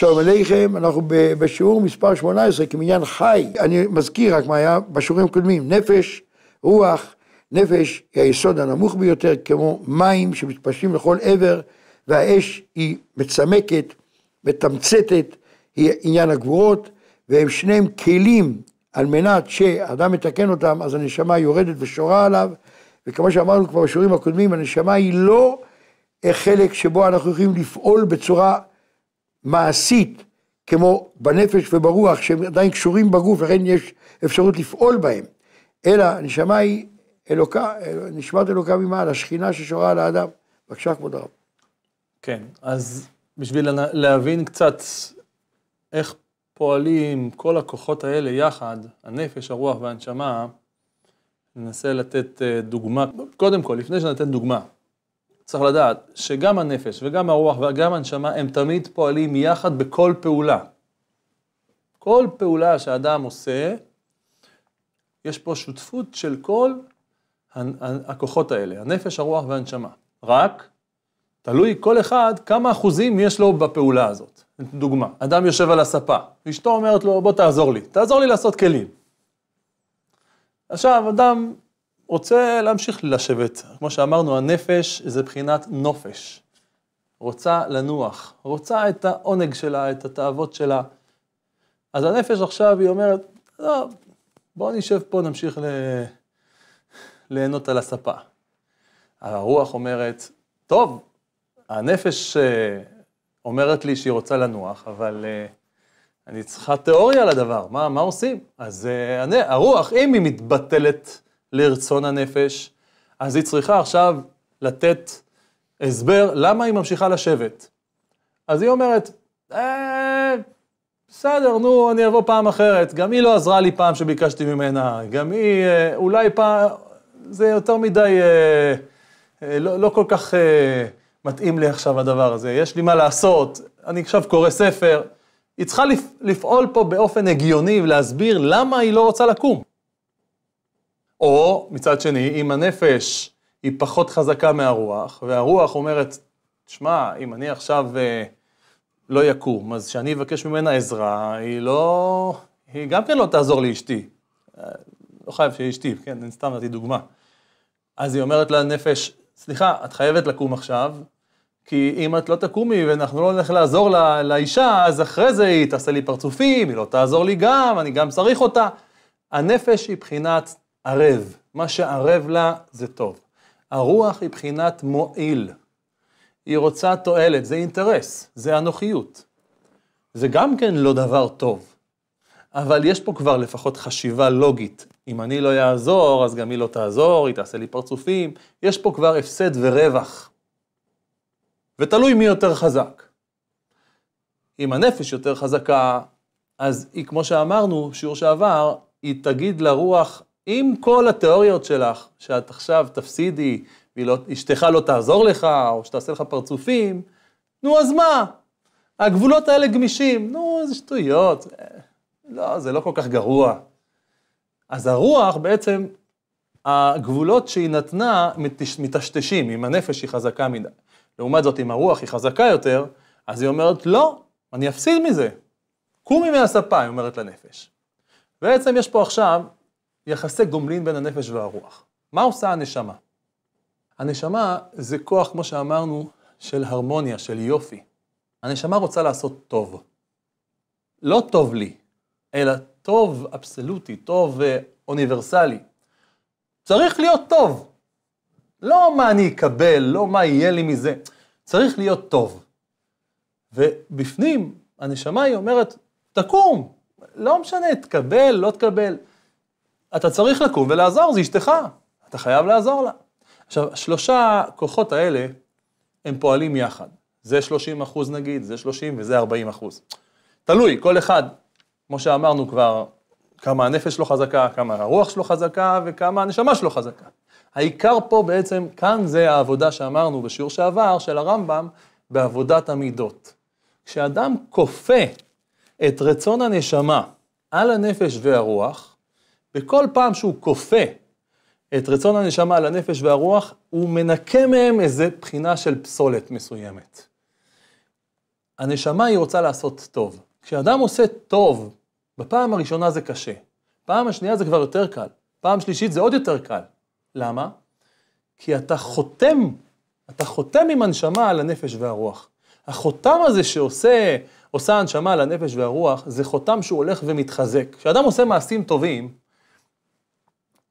שלום עליכם, אנחנו בשיעור מספר 18 כמניין חי. אני מזכיר רק מה היה בשיעורים הקודמים, נפש, רוח, נפש היא היסוד הנמוך ביותר, כמו מים שמתפשטים לכל עבר, והאש היא מצמקת, מתמצתת, היא עניין הגבורות, והם שניהם כלים על מנת שאדם מתקן אותם, אז הנשמה יורדת ושורה עליו, וכמו שאמרנו כבר בשיעורים הקודמים, הנשמה היא לא חלק שבו אנחנו יכולים לפעול בצורה מעשית, כמו בנפש וברוח, שהם עדיין קשורים בגוף, לכן יש אפשרות לפעול בהם, אלא הנשמה היא אלוקה, נשמת אלוקה ממעלה, שכינה ששורה על האדם. בבקשה, כבוד הרב. כן, אז בשביל להבין קצת איך פועלים כל הכוחות האלה יחד, הנפש, הרוח והנשמה, ננסה לתת אה, דוגמה, קודם כל, לפני שנתן דוגמה, צריך לדעת שגם הנפש וגם הרוח וגם הנשמה הם תמיד פועלים יחד בכל פעולה. כל פעולה שאדם עושה, יש פה שותפות של כל הכוחות האלה, הנפש, הרוח והנשמה. רק תלוי כל אחד כמה אחוזים יש לו בפעולה הזאת. דוגמה, אדם יושב על הספה, אשתו אומרת לו בוא תעזור לי, תעזור לי לעשות כלים. עכשיו אדם רוצה להמשיך לשבת. כמו שאמרנו, הנפש זה בחינת נופש. רוצה לנוח, רוצה את העונג שלה, את התאוות שלה. אז הנפש עכשיו היא אומרת, לא, בואו נשב פה, נמשיך ל... ליהנות על הספה. הרוח אומרת, טוב, הנפש אה, אומרת לי שהיא רוצה לנוח, אבל אה, אני צריכה תיאוריה לדבר, מה, מה עושים? אז אה, הרוח, אם היא מתבטלת לרצון הנפש, אז היא צריכה עכשיו לתת הסבר למה היא ממשיכה לשבת. אז היא אומרת, אה, בסדר, נו, אני אבוא פעם אחרת. גם היא לא עזרה לי פעם שביקשתי ממנה, גם היא אה, אולי פעם, זה יותר מדי, אה, אה, לא, לא כל כך אה, מתאים לי עכשיו הדבר הזה, יש לי מה לעשות, אני עכשיו קורא ספר. היא צריכה לפ, לפעול פה באופן הגיוני ולהסביר למה היא לא רוצה לקום. או מצד שני, אם הנפש היא פחות חזקה מהרוח, והרוח אומרת, שמע, אם אני עכשיו אה, לא יקום, אז כשאני אבקש ממנה עזרה, היא לא... היא גם כן לא תעזור לאשתי. אה, לא חייב שיהיה אשתי, כן, אני סתם נתתי דוגמה. אז היא אומרת לנפש, סליחה, את חייבת לקום עכשיו, כי אם את לא תקומי ואנחנו לא נלך לעזור לא, לאישה, אז אחרי זה היא תעשה לי פרצופים, היא לא תעזור לי גם, אני גם צריך אותה. הנפש היא בחינת ערב, מה שערב לה זה טוב. הרוח היא בחינת מועיל. היא רוצה תועלת, זה אינטרס, זה אנוכיות. זה גם כן לא דבר טוב. אבל יש פה כבר לפחות חשיבה לוגית. אם אני לא אעזור, אז גם היא לא תעזור, היא תעשה לי פרצופים. יש פה כבר הפסד ורווח. ותלוי מי יותר חזק. אם הנפש יותר חזקה, אז היא, כמו שאמרנו, שיעור שעבר, היא תגיד לרוח, עם כל התיאוריות שלך, שאת עכשיו תפסידי, ואשתך לא-, לא תעזור לך, או שתעשה לך פרצופים, נו, אז מה? הגבולות האלה גמישים. נו, איזה שטויות. אה, לא, זה לא כל כך גרוע. אז הרוח בעצם, הגבולות שהיא נתנה מטשטשים, אם הנפש היא חזקה מדי. לעומת זאת, אם הרוח היא חזקה יותר, אז היא אומרת, לא, אני אפסיד מזה. קומי מהספה, היא אומרת לנפש. בעצם יש פה עכשיו יחסי גומלין בין הנפש והרוח. מה עושה הנשמה? הנשמה זה כוח, כמו שאמרנו, של הרמוניה, של יופי. הנשמה רוצה לעשות טוב. לא טוב לי, אלא טוב אבסולוטי, טוב אה, אוניברסלי. צריך להיות טוב. לא מה אני אקבל, לא מה יהיה לי מזה. צריך להיות טוב. ובפנים, הנשמה היא אומרת, תקום, לא משנה, תקבל, לא תקבל. אתה צריך לקום ולעזור, זו אשתך, אתה חייב לעזור לה. עכשיו, שלושה כוחות האלה, הם פועלים יחד. זה 30 אחוז נגיד, זה 30 וזה 40 אחוז. תלוי, כל אחד, כמו שאמרנו כבר, כמה הנפש שלו חזקה, כמה הרוח שלו חזקה וכמה הנשמה שלו חזקה. העיקר פה בעצם, כאן זה העבודה שאמרנו בשיעור שעבר של הרמב"ם, בעבודת המידות. כשאדם כופה את רצון הנשמה על הנפש והרוח, בכל פעם שהוא כופה את רצון הנשמה על הנפש והרוח, הוא מנקה מהם איזה בחינה של פסולת מסוימת. הנשמה היא רוצה לעשות טוב. כשאדם עושה טוב, בפעם הראשונה זה קשה. פעם השנייה זה כבר יותר קל. פעם שלישית זה עוד יותר קל. למה? כי אתה חותם, אתה חותם עם הנשמה על הנפש והרוח. החותם הזה שעושה, עושה הנשמה על הנפש והרוח, זה חותם שהוא הולך ומתחזק. כשאדם עושה מעשים טובים,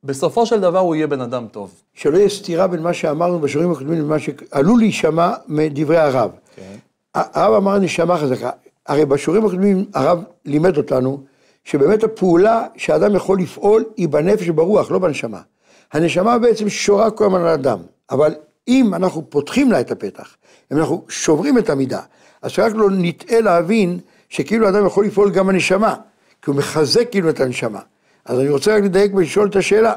בסופו של דבר הוא יהיה בן אדם טוב. שלא יהיה סתירה בין מה שאמרנו בשורים הקודמים למה שעלול להישמע מדברי הרב. כן. הרב אמר נשמה חזקה. הרי בשורים הקודמים הרב לימד אותנו שבאמת הפעולה שאדם יכול לפעול היא בנפש וברוח, לא בנשמה. הנשמה בעצם שורה כל הזמן על אדם, אבל אם אנחנו פותחים לה את הפתח, אם אנחנו שוברים את המידה, אז רק לא נטעה להבין שכאילו אדם יכול לפעול גם הנשמה, כי הוא מחזק כאילו את הנשמה. אז אני רוצה רק לדייק ולשאול את השאלה,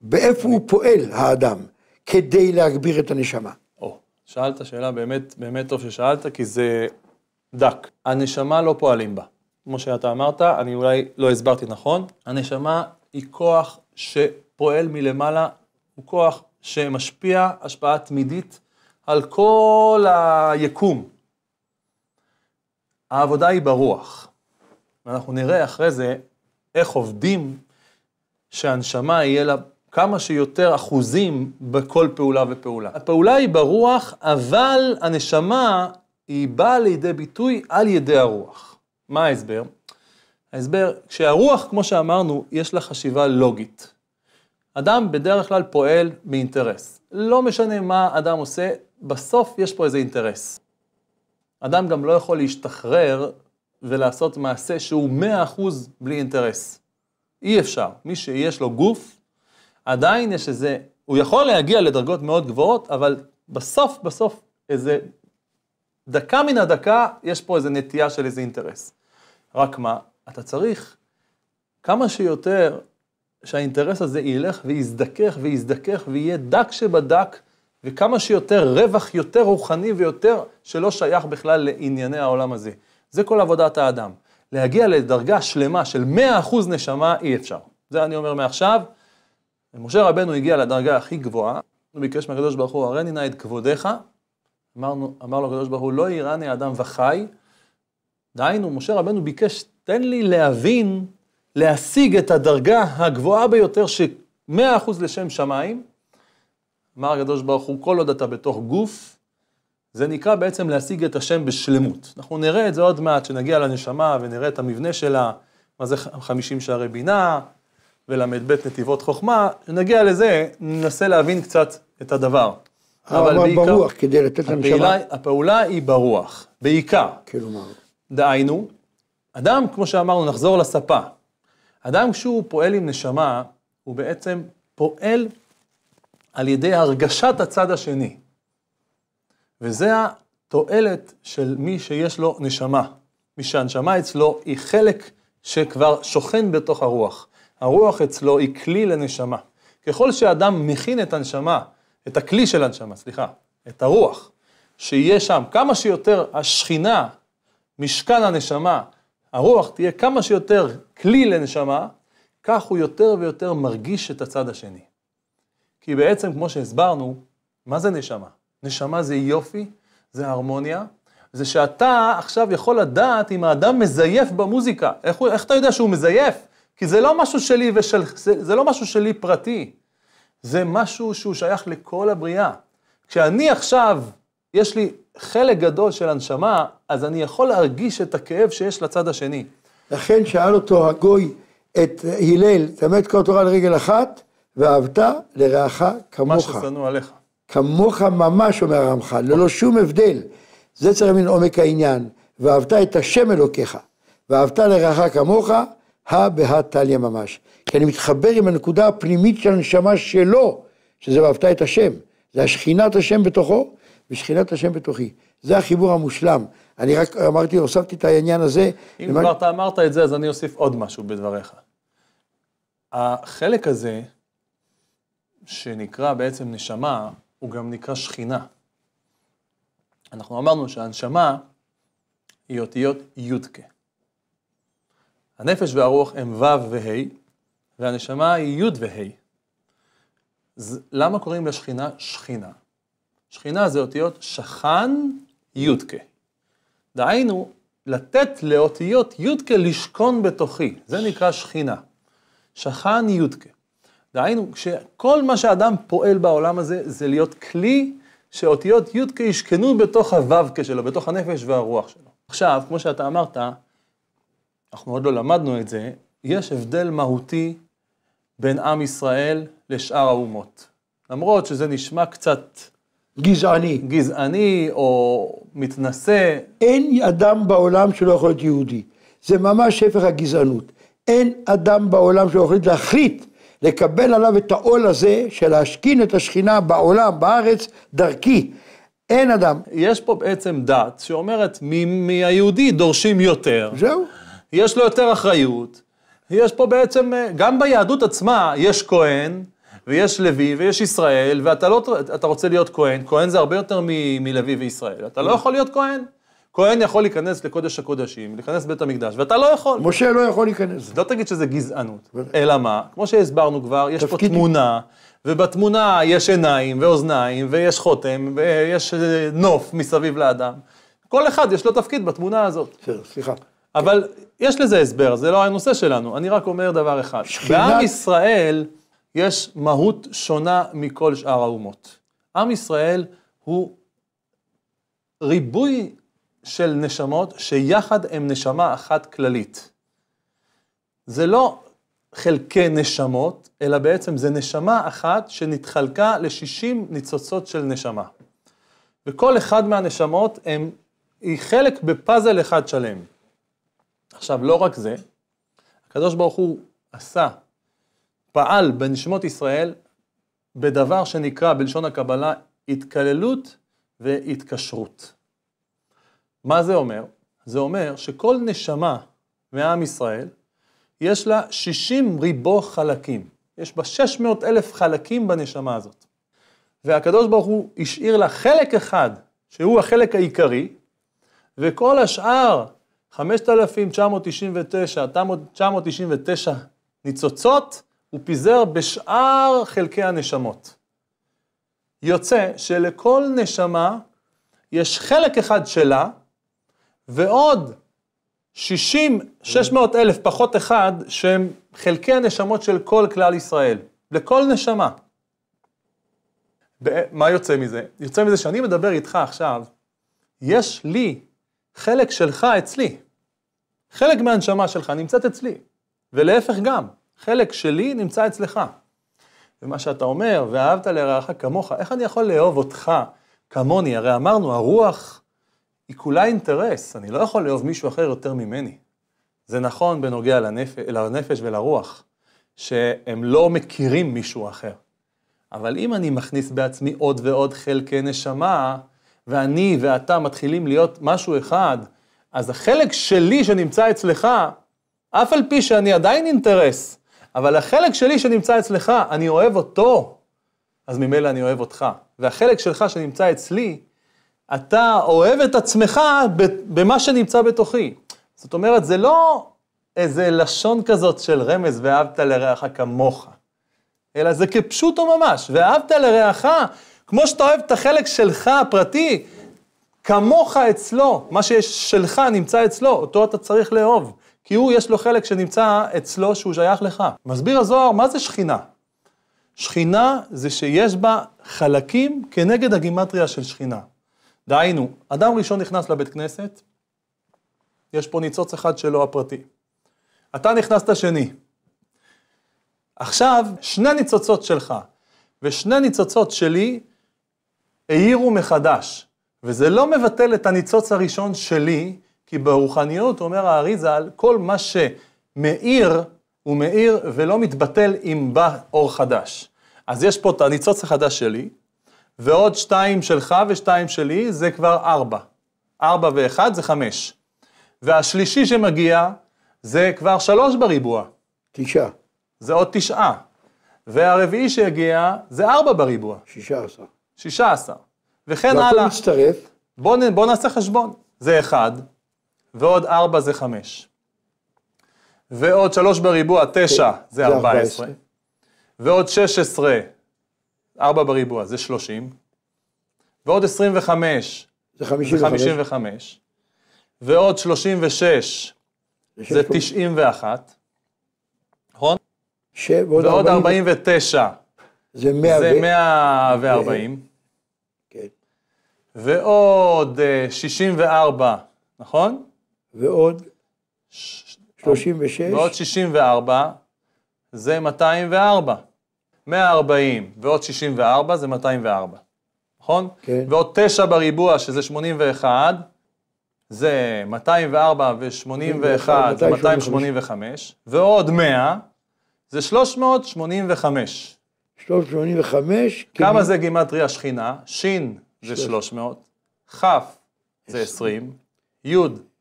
באיפה הוא פועל האדם כדי להגביר את הנשמה? או, שאלת שאלה באמת, באמת טוב ששאלת, כי זה דק. הנשמה לא פועלים בה. כמו שאתה אמרת, אני אולי לא הסברתי נכון, הנשמה היא כוח שפועל מלמעלה, הוא כוח שמשפיע השפעה תמידית על כל היקום. העבודה היא ברוח. ואנחנו נראה אחרי זה איך עובדים שהנשמה יהיה לה כמה שיותר אחוזים בכל פעולה ופעולה. הפעולה היא ברוח, אבל הנשמה היא באה לידי ביטוי על ידי הרוח. מה ההסבר? ההסבר, כשהרוח, כמו שאמרנו, יש לה חשיבה לוגית. אדם בדרך כלל פועל מאינטרס. לא משנה מה אדם עושה, בסוף יש פה איזה אינטרס. אדם גם לא יכול להשתחרר ולעשות מעשה שהוא 100% בלי אינטרס. אי אפשר. מי שיש לו גוף, עדיין יש איזה, הוא יכול להגיע לדרגות מאוד גבוהות, אבל בסוף, בסוף, איזה דקה מן הדקה, יש פה איזה נטייה של איזה אינטרס. רק מה, אתה צריך כמה שיותר שהאינטרס הזה ילך ויזדכך ויזדכך ויהיה דק שבדק, וכמה שיותר רווח יותר רוחני ויותר שלא שייך בכלל לענייני העולם הזה. זה כל עבודת האדם. להגיע לדרגה שלמה של 100% נשמה אי אפשר. זה אני אומר מעכשיו. משה רבנו הגיע לדרגה הכי גבוהה, הוא ביקש מהקדוש ברוך הוא, הרני נא את כבודיך. אמרנו, אמר לו הקדוש ברוך הוא, לא יראני אדם וחי. דהיינו, משה רבנו ביקש, תן לי להבין, להשיג את הדרגה הגבוהה ביותר, ש-100% לשם שמיים. אמר הקדוש ברוך הוא, כל עוד אתה בתוך גוף, זה נקרא בעצם להשיג את השם בשלמות. אנחנו נראה את זה עוד מעט, כשנגיע לנשמה ונראה את המבנה שלה, מה זה חמישים שערי בינה, ול"ב נתיבות חוכמה, כשנגיע לזה, ננסה להבין קצת את הדבר. אבל בעיקר... ברוח, כדי לתת לנשמה. הפעולה היא ברוח, בעיקר. כלומר. דהיינו, אדם, כמו שאמרנו, נחזור לספה. אדם, כשהוא פועל עם נשמה, הוא בעצם פועל על ידי הרגשת הצד השני. וזה התועלת של מי שיש לו נשמה. מי שהנשמה אצלו היא חלק שכבר שוכן בתוך הרוח. הרוח אצלו היא כלי לנשמה. ככל שאדם מכין את הנשמה, את הכלי של הנשמה, סליחה, את הרוח, שיהיה שם כמה שיותר השכינה, משכן הנשמה, הרוח תהיה כמה שיותר כלי לנשמה, כך הוא יותר ויותר מרגיש את הצד השני. כי בעצם, כמו שהסברנו, מה זה נשמה? נשמה זה יופי, זה הרמוניה, זה שאתה עכשיו יכול לדעת אם האדם מזייף במוזיקה. איך, הוא, איך אתה יודע שהוא מזייף? כי זה לא משהו שלי ושל... זה, זה לא משהו שלי פרטי. זה משהו שהוא שייך לכל הבריאה. כשאני עכשיו, יש לי חלק גדול של הנשמה, אז אני יכול להרגיש את הכאב שיש לצד השני. לכן שאל אותו הגוי את הלל, תמת כל תורה לרגל אחת, ואהבת לרעך כמוך. מה ששנוא עליך. כמוך ממש, אומר הרמח"ל, ללא שום הבדל. זה צריך להבין עומק העניין. ואהבת את השם אלוקיך, ואהבת לרעך כמוך, הא בהא תליא ממש. כי אני מתחבר עם הנקודה הפנימית של הנשמה שלו, שזה ואהבת את השם. זה השכינת השם בתוכו, ושכינת השם בתוכי. זה החיבור המושלם. אני רק אמרתי, הוספתי את העניין הזה. אם כבר אתה אמרת את זה, אז אני אוסיף עוד משהו בדבריך. החלק הזה, שנקרא בעצם נשמה, הוא גם נקרא שכינה. אנחנו אמרנו שהנשמה היא אותיות יודקה. הנפש והרוח הם ו' וה', והנשמה היא י' וה'. למה קוראים לשכינה שכינה? שכינה זה אותיות שכן יודקה. דהיינו, לתת לאותיות יודקה לשכון בתוכי, זה נקרא שכינה. שכן יודקה. דהיינו, כשכל מה שאדם פועל בעולם הזה, זה להיות כלי שאותיות י"ק ישכנו בתוך הו"ק שלו, בתוך הנפש והרוח שלו. עכשיו, כמו שאתה אמרת, אנחנו עוד לא למדנו את זה, יש הבדל מהותי בין עם ישראל לשאר האומות. למרות שזה נשמע קצת... גזעני. גזעני או מתנשא. אין אדם בעולם שלא יכול להיות יהודי. זה ממש הפך הגזענות. אין אדם בעולם שלא יכול להחליט לקבל עליו את העול הזה של להשכין את השכינה בעולם, בארץ, דרכי. אין אדם. יש פה בעצם דת שאומרת, מהיהודי דורשים יותר. זהו. יש לו יותר אחריות. יש פה בעצם, גם ביהדות עצמה יש כהן, ויש לוי, ויש ישראל, ואתה לא, רוצה להיות כהן. כהן זה הרבה יותר מלוי וישראל. אתה לא יכול להיות כהן. כהן יכול להיכנס לקודש הקודשים, להיכנס לבית המקדש, ואתה לא יכול. משה לא יכול להיכנס. לא תגיד שזה גזענות, אלא מה? כמו שהסברנו כבר, יש פה תמונה, ובתמונה יש עיניים ואוזניים, ויש חותם, ויש אה, נוף מסביב לאדם. כל אחד יש לו תפקיד בתמונה הזאת. בסדר, סליחה. אבל יש לזה הסבר, זה לא הנושא שלנו. אני רק אומר דבר אחד. בעם ישראל יש מהות שונה מכל שאר האומות. עם ישראל הוא ריבוי של נשמות שיחד הם נשמה אחת כללית. זה לא חלקי נשמות, אלא בעצם זה נשמה אחת שנתחלקה ל-60 ניצוצות של נשמה. וכל אחד מהנשמות הם, היא חלק בפאזל אחד שלם. עכשיו, לא רק זה, הקדוש ברוך הוא עשה, פעל בנשמות ישראל בדבר שנקרא בלשון הקבלה התקללות והתקשרות. מה זה אומר? זה אומר שכל נשמה מעם ישראל, יש לה 60 ריבו חלקים. יש בה 600 אלף חלקים בנשמה הזאת. והקדוש ברוך הוא השאיר לה חלק אחד, שהוא החלק העיקרי, וכל השאר, 5,999, 999 ניצוצות, הוא פיזר בשאר חלקי הנשמות. יוצא שלכל נשמה יש חלק אחד שלה, ועוד 60, 600 אלף פחות אחד, שהם חלקי הנשמות של כל כלל ישראל, לכל נשמה. מה יוצא מזה? יוצא מזה שאני מדבר איתך עכשיו, יש לי חלק שלך אצלי. חלק מהנשמה שלך נמצאת אצלי, ולהפך גם, חלק שלי נמצא אצלך. ומה שאתה אומר, ואהבת לרעך כמוך, איך אני יכול לאהוב אותך כמוני? הרי אמרנו, הרוח היא כולה אינטרס, אני לא יכול לאהוב מישהו אחר יותר ממני. זה נכון בנוגע לנפ... לנפש ולרוח, שהם לא מכירים מישהו אחר. אבל אם אני מכניס בעצמי עוד ועוד חלקי נשמה, ואני ואתה מתחילים להיות משהו אחד, אז החלק שלי שנמצא אצלך, אף על פי שאני עדיין אינטרס, אבל החלק שלי שנמצא אצלך, אני אוהב אותו, אז ממילא אני אוהב אותך. והחלק שלך שנמצא אצלי, אתה אוהב את עצמך במה שנמצא בתוכי. זאת אומרת, זה לא איזה לשון כזאת של רמז, ואהבת לרעך כמוך, אלא זה כפשוטו ממש, ואהבת לרעך, כמו שאתה אוהב את החלק שלך הפרטי, כמוך אצלו, מה שיש שלך נמצא אצלו, אותו אתה צריך לאהוב, כי הוא יש לו חלק שנמצא אצלו שהוא שייך לך. מסביר הזוהר, מה זה שכינה? שכינה זה שיש בה חלקים כנגד הגימטריה של שכינה. דהיינו, אדם ראשון נכנס לבית כנסת, יש פה ניצוץ אחד שלו הפרטי. אתה נכנסת שני. עכשיו, שני ניצוצות שלך ושני ניצוצות שלי העירו מחדש, וזה לא מבטל את הניצוץ הראשון שלי, כי ברוחניות, אומר האריזה, כל מה שמאיר הוא מאיר ולא מתבטל אם בא אור חדש. אז יש פה את הניצוץ החדש שלי, ועוד שתיים שלך ושתיים שלי, זה כבר ארבע. ארבע ואחד זה חמש. והשלישי שמגיע, זה כבר שלוש בריבוע. תשעה. זה עוד תשעה. והרביעי שיגיע, זה ארבע בריבוע. שישה עשר. שישה עשר. וכן הלאה. והכל מצטרף. בואו בוא נעשה חשבון. זה אחד, ועוד ארבע זה חמש. ועוד שלוש בריבוע, תשע, זה ארבע עשרה. ועוד שש עשרה, 4 בריבוע זה 30, ועוד 25 זה 55, ועוד 36 זה 91, נכון? כן. אה, נכון? ועוד, 49 זה 140, ועוד 64, נכון? ועוד 36. ועוד 64 זה 204. 140 ועוד 64 זה 204, נכון? כן. ועוד 9 בריבוע, שזה 81, זה 204 ו-81 זה 285, ועוד 100 זה 385. 385. כן. כמה זה גימטריה שכינה? שין זה 300, כ' זה 20, י'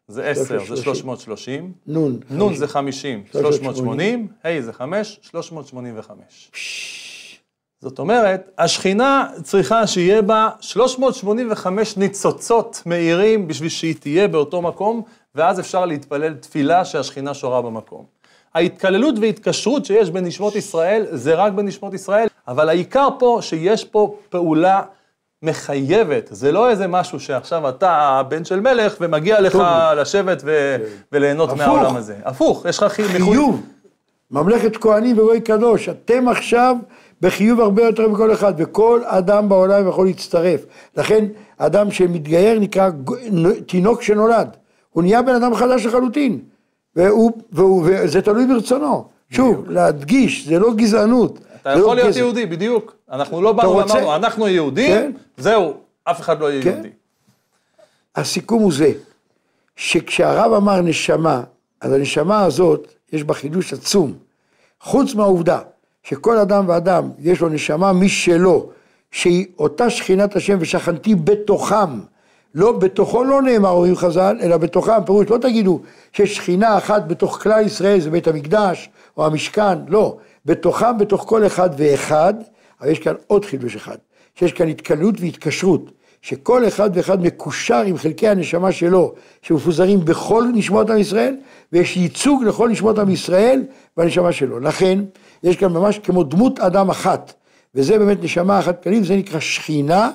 זה 10, זה 330. נון. נון זה 50, 380. ה' זה 5, 385. זאת אומרת, השכינה צריכה שיהיה בה 385 ניצוצות מאירים בשביל שהיא תהיה באותו מקום, ואז אפשר להתפלל תפילה שהשכינה שורה במקום. ההתקללות והתקשרות שיש בנשמות ישראל, זה רק בנשמות ישראל, אבל העיקר פה שיש פה פעולה מחייבת, זה לא איזה משהו שעכשיו אתה בן של מלך ומגיע לך טוב. לשבת ו- כן. וליהנות הפוך. מהעולם הזה. הפוך, יש לך חיוב. חיוב, ממלכת כהנים וגוי קדוש, אתם עכשיו בחיוב הרבה יותר מכל אחד, וכל אדם בעולם יכול להצטרף. לכן אדם שמתגייר נקרא תינוק שנולד, הוא נהיה בן אדם חדש לחלוטין, והוא, והוא, וזה תלוי ברצונו. שוב, להדגיש, זה לא גזענות. אתה לא יכול להיות יהודי, בדיוק. אנחנו לא באנו ואמרנו, אנחנו יהודים, כן. זהו, אף אחד לא יהיה כן. יהודי. הסיכום הוא זה, שכשהרב אמר נשמה, אז הנשמה הזאת, יש בה חידוש עצום. חוץ מהעובדה שכל אדם ואדם יש לו נשמה משלו, שהיא אותה שכינת השם ושכנתי בתוכם. לא, בתוכו לא נאמר, אומרים חז"ל, אלא בתוכם, פירוש, לא תגידו שיש שכינה אחת בתוך כלל ישראל, זה בית המקדש או המשכן, לא. בתוכם, בתוך כל אחד ואחד, אבל יש כאן עוד חידוש אחד, שיש כאן התקלות והתקשרות, שכל אחד ואחד מקושר עם חלקי הנשמה שלו, שמפוזרים בכל נשמות עם ישראל, ויש ייצוג לכל נשמות עם ישראל בנשמה שלו. לכן, יש כאן ממש כמו דמות אדם אחת, וזה באמת נשמה אחת כללית, זה נקרא שכינה,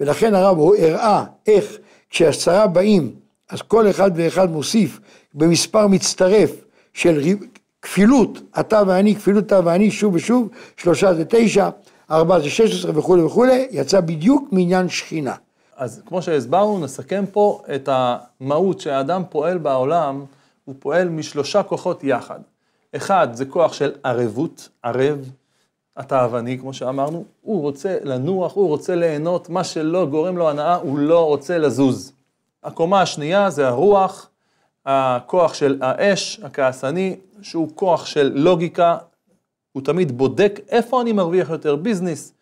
ולכן הרב הוא הראה איך כשעשרה באים, אז כל אחד ואחד מוסיף במספר מצטרף של כפילות, אתה ואני, כפילות אתה ואני, שוב ושוב, שלושה זה תשע, ארבע זה שש עשרה וכולי וכולי, יצא בדיוק מעניין שכינה. אז כמו שהסברנו, נסכם פה את המהות שהאדם פועל בעולם, הוא פועל משלושה כוחות יחד. אחד, זה כוח של ערבות, ערב, אתה ואני, כמו שאמרנו, הוא רוצה לנוח, הוא רוצה ליהנות, מה שלא גורם לו הנאה, הוא לא רוצה לזוז. הקומה השנייה זה הרוח, הכוח של האש הכעסני, שהוא כוח של לוגיקה, הוא תמיד בודק איפה אני מרוויח יותר ביזנס.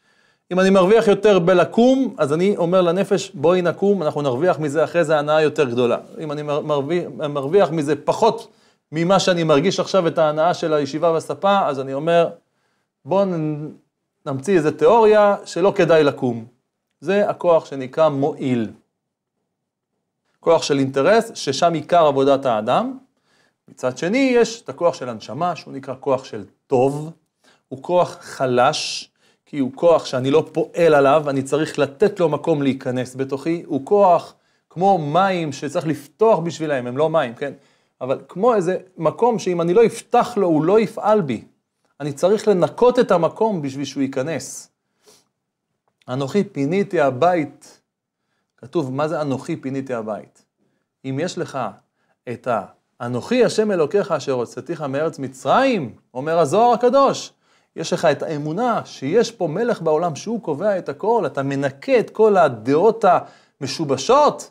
אם אני מרוויח יותר בלקום, אז אני אומר לנפש, בואי נקום, אנחנו נרוויח מזה אחרי זה הנאה יותר גדולה. אם אני מרוויח, מרוויח מזה פחות ממה שאני מרגיש עכשיו את ההנאה של הישיבה בספה, אז אני אומר, בואו נמציא איזו תיאוריה שלא כדאי לקום. זה הכוח שנקרא מועיל. כוח של אינטרס, ששם עיקר עבודת האדם. מצד שני, יש את הכוח של הנשמה, שהוא נקרא כוח של טוב. הוא כוח חלש, כי הוא כוח שאני לא פועל עליו, אני צריך לתת לו מקום להיכנס בתוכי. הוא כוח כמו מים שצריך לפתוח בשבילם, הם לא מים, כן? אבל כמו איזה מקום שאם אני לא אפתח לו, הוא לא יפעל בי. אני צריך לנקות את המקום בשביל שהוא ייכנס. אנוכי פיניתי הבית כתוב, מה זה אנוכי פיניתי הבית? אם יש לך את ה... אנוכי השם אלוקיך אשר הוצאתיך מארץ מצרים, אומר הזוהר הקדוש, יש לך את האמונה שיש פה מלך בעולם שהוא קובע את הכל, אתה מנקה את כל הדעות המשובשות,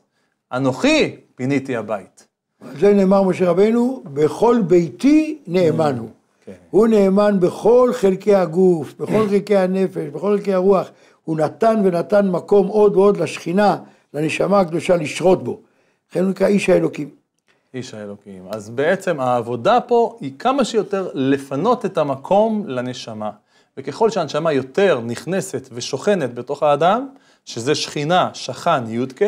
אנוכי פיניתי הבית. זה נאמר משה רבנו, בכל ביתי נאמן הוא. כן. הוא נאמן בכל חלקי הגוף, בכל חלקי הנפש, בכל חלקי הרוח. הוא נתן ונתן מקום עוד ועוד לשכינה, לנשמה הקדושה לשרות בו. לכן הוא נקרא איש האלוקים. איש האלוקים. אז בעצם העבודה פה היא כמה שיותר לפנות את המקום לנשמה. וככל שהנשמה יותר נכנסת ושוכנת בתוך האדם, שזה שכינה, שכן, יודקה,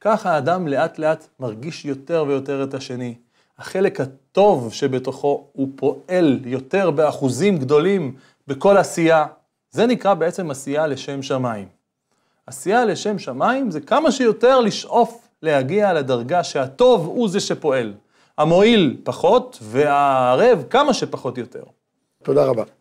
כך האדם לאט לאט מרגיש יותר ויותר את השני. החלק הטוב שבתוכו הוא פועל יותר באחוזים גדולים בכל עשייה. זה נקרא בעצם עשייה לשם שמיים. עשייה לשם שמיים זה כמה שיותר לשאוף להגיע לדרגה שהטוב הוא זה שפועל. המועיל פחות והערב כמה שפחות יותר. תודה רבה.